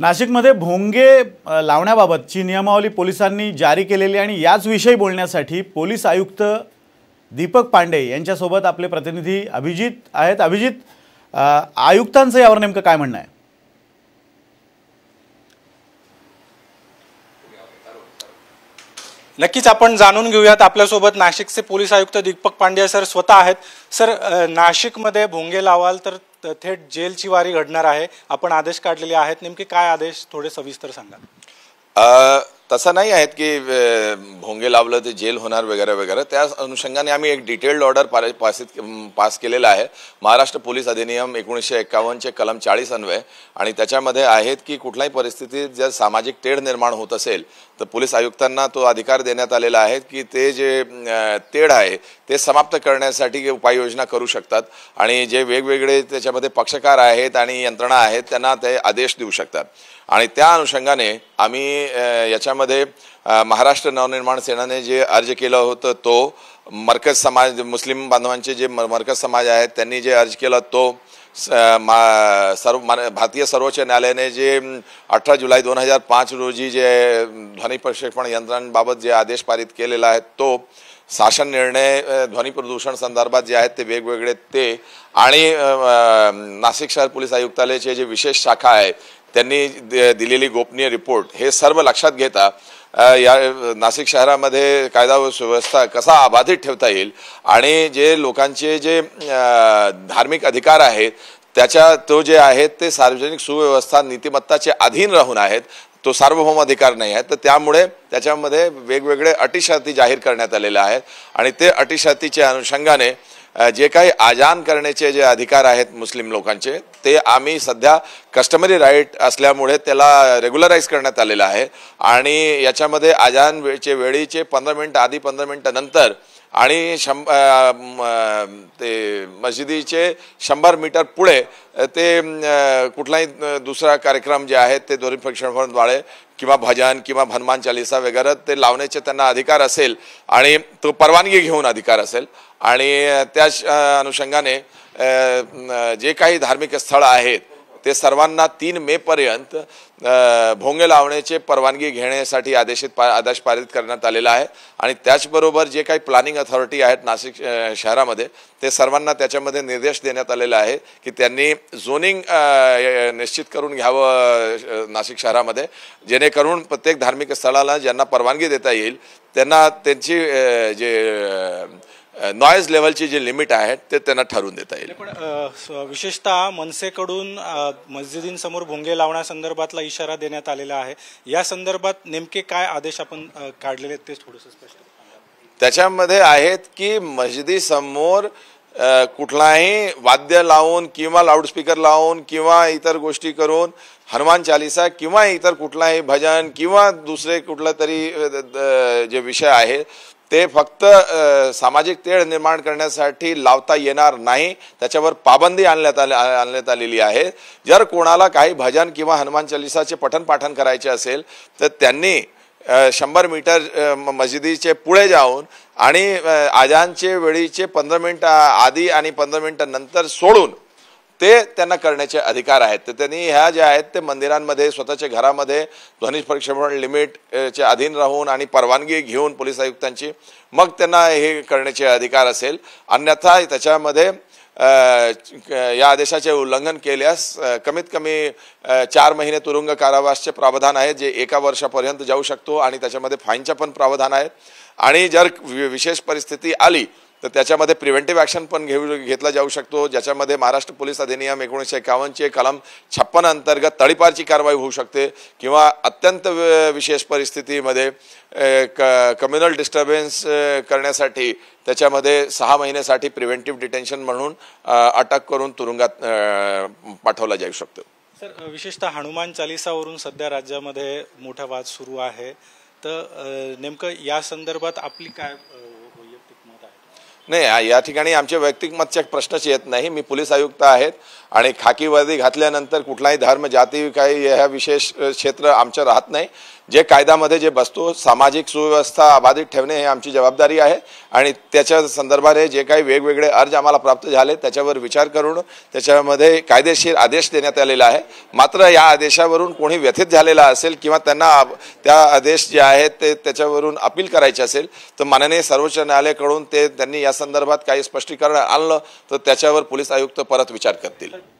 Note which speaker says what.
Speaker 1: नाशिकमध्ये भोंगे लावण्याबाबतची नियमावली पोलिसांनी जारी केलेली आणि याच विषयी बोलण्यासाठी पोलीस आयुक्त दीपक पांडे यांच्यासोबत आपले प्रतिनिधी अभिजित आहेत अभिजित आयुक्तांचं यावर नेमकं काय म्हणणं आहे नक्कीच आपण जाणून घेऊयात आपल्यासोबत नाशिकचे पोलीस आयुक्त दीपक पांडे सर स्वतः आहेत सर नाशिकमध्ये भोंगे लावाल तर तर थेट जेलची वारी घडणार आहे आपण आदेश काढलेले आहेत नेमके काय आदेश थोडे सविस्तर सांगा
Speaker 2: तसं नाही आहेत की भोंगे लावलं ते जेल होणार वगैरे वगैरे त्या अनुषंगाने आम्ही एक डिटेल्ड ऑर्डर पार पासित पास केलेला आहे महाराष्ट्र पोलीस अधिनियम एकोणीसशे एक्कावन्नचे कलम चाळीस अन्वय आणि त्याच्यामध्ये आहेत की कुठल्याही परिस्थितीत जर सामाजिक तेढ निर्माण होत असेल तर पोलीस आयुक्तांना तो अधिकार देण्यात आलेला आहे की ते जे तेढ आहे ते समाप्त करण्यासाठी उपाययोजना करू शकतात आणि जे वेगवेगळे त्याच्यामध्ये पक्षकार आहेत आणि यंत्रणा आहेत त्यांना ते आदेश देऊ शकतात आणि त्या अनुषंगाने आम्ही याच्या मध्ये महाराष्ट्र नवनिर्माण सेनाने जे अर्ज केलं होतं तो मरकज समाज मुस्लिम बांधवांचे जे मरकज समाज आहेत त्यांनी जे अर्ज केला तो सर्व भारतीय सर्वोच्च न्यायालयाने जे अठरा जुलै दोन हजार पाच रोजी जे ध्वनी प्रक्षेपण यंत्रांबाबत जे आदेश पारित केलेला आहे तो शासन निर्णय ध्वनी प्रदूषण संदर्भात जे आहेत ते वेगवेगळे ते आणि नाशिक शहर पोलीस आयुक्तालयाचे जे विशेष शाखा आहे त्यांनी दिलेली गोपनीय रिपोर्ट हे सर्व लक्षात घेता या नाशिक शहरामध्ये कायदा व सुव्यवस्था कसा अबाधित ठेवता येईल आणि जे लोकांचे जे धार्मिक अधिकार आहेत त्याच्या तो जे आहेत ते सार्वजनिक सुव्यवस्था नीतिमत्ताचे अधीन राहून आहेत तो सार्वभौम अधिकार नाही आहे तर त्यामुळे त्याच्यामध्ये वेगवेगळे अटीशर्ती जाहीर करण्यात आलेल्या आहेत आणि ते अटीशर्तीच्या अनुषंगाने जे काही आजान करण्याचे जे अधिकार आहेत मुस्लिम लोकांचे ते आम्ही सध्या कस्टमरी राईट असल्यामुळे त्याला रेग्युलराईज करण्यात आलेलं आहे आणि याच्यामध्ये आजानचे वेळीचे पंधरा मिनटं आधी पंधरा मिनटं नंतर आणि शं ते मशिदीचे शंभर मीटर पुढे ते कुठलाही दुसरा कार्यक्रम जे आहेत ते दोन्ही प्रक्षणद्वारे किंवा भजन किंवा हनुमान चालिसा वगैरे ते लावण्याचे त्यांना अधिकार असेल आणि तो परवानगी घेऊन अधिकार असेल आणि त्या अनुषंगाने जे काही धार्मिक स्थळं आहेत ते सर्वांना तीन मेपर्यंत भोंगे लावण्याचे परवानगी घेण्यासाठी आदेशित पा आदेश पारित करण्यात आलेला आहे आणि त्याचबरोबर जे काही प्लॅनिंग अथॉरिटी आहेत नाशिक शहरामध्ये ते सर्वांना त्याच्यामध्ये निर्देश देण्यात आलेला आहे की त्यांनी झोनिंग निश्चित करून घ्यावं नाशिक शहरामध्ये जेणेकरून प्रत्येक धार्मिक स्थळाला ज्यांना परवानगी देता येईल त्यांना त्यांची जे नॉईज लेवलची जे लिमिट आहेत ते त्यांना ठरवून देता येईल
Speaker 1: पण विशेषतः मनसेकडून मस्जिदींसमोर भोंगे लावण्यासंदर्भातला इशारा देण्यात आलेला आहे या संदर्भात नेमके काय आदेश आपण काढलेले आहेत ते थोडस स्पष्ट
Speaker 2: त्याच्यामध्ये आहेत की मस्जिदीसमोर कुठलाही वाद्य लावून किंवा लाऊडस्पीकर लावून किंवा इतर गोष्टी करून हनुमान चालिसा किंवा इतर कुठलाही भजन किंवा दुसरे कुठला तरी जे विषय आहे ते फक्त सामाजिक तेढ निर्माण करण्यासाठी लावता येणार नाही त्याच्यावर पाबंदी आणण्यात आले आणण्यात आलेली आहे जर कोणाला काही भजन किंवा हनुमान चालिसाचे पठन पाठन करायचे असेल तर त्यांनी शंभर मीटर मस्जिदीचे पुढे जाऊन आणि आजांचे वेळीचे पंधरा मिनटं आधी आणि पंधरा मिनटं नंतर सोडून ते त्यांना करण्याचे अधिकार आहेत तर त्यांनी ह्या ज्या आहेत ते मंदिरांमध्ये स्वतःच्या घरामध्ये ध्वनी प्रक्षेपण लिमिटच्या अधीन राहून आणि परवानगी घेऊन पोलीस आयुक्तांची मग त्यांना हे करण्याचे अधिकार असेल अन्यथा त्याच्यामध्ये या आदेशाचे उल्लंघन केल्यास कमीत कमी चार महिने तुरुंग कारावासचे प्रावधान आहे जे एका वर्षापर्यंत जाऊ शकतो आणि त्याच्यामध्ये फाईनच्या पण प्रावधान आहे आणि जर विशेष परिस्थिती आली तर त्याच्यामध्ये प्रिव्हेंटिव्ह ॲक्शन पण घेऊ घेतला जाऊ शकतो ज्याच्यामध्ये महाराष्ट्र पोलीस अधिनियम एकोणीसशे एकावन्नचे कलम छप्पन अंतर्गत तळीपारची कारवाई होऊ शकते किंवा अत्यंत विशेष परिस्थितीमध्ये क कम्युनल डिस्टर्बन्स करण्यासाठी त्याच्यामध्ये सहा महिन्यासाठी प्रिव्हेंटिव्ह डिटेन्शन म्हणून अटक करून तुरुंगात पाठवला जाऊ शकतो
Speaker 1: सर विशेषतः हनुमान चालिसावरून सध्या राज्यामध्ये मोठा वाद सुरू आहे तर नेमकं या संदर्भात आपली काय
Speaker 2: नाही या ठिकाणी आमच्या वैयक्तिक मतचे प्रश्नच येत नाही मी पोलीस आयुक्त आहेत आणि खाकी वर्दी घातल्यानंतर कुठलाही धर्म जाती काही ह्या विशेष क्षेत्र आमच्या राहत नाही जे कायद्यामध्ये जे बसतो सामाजिक सुव्यवस्था अबाधित ठेवणे हे आमची जबाबदारी आहे आणि त्याच्या संदर्भाने जे काही वेगवेगळे अर्ज आम्हाला प्राप्त झाले त्याच्यावर विचार करून त्याच्यामध्ये कायदेशीर आदेश देण्यात आलेला आहे मात्र या आदेशावरून कोणी व्यथित झालेला असेल किंवा त्यांना त्या आदेश जे आहेत ते त्याच्यावरून अपील करायचे असेल तर माननीय सर्वोच्च न्यायालयाकडून ते त्यांनी या संदर्भात काही स्पष्टीकरण आणलं तर त्याच्यावर पोलीस आयुक्त परत विचार करतील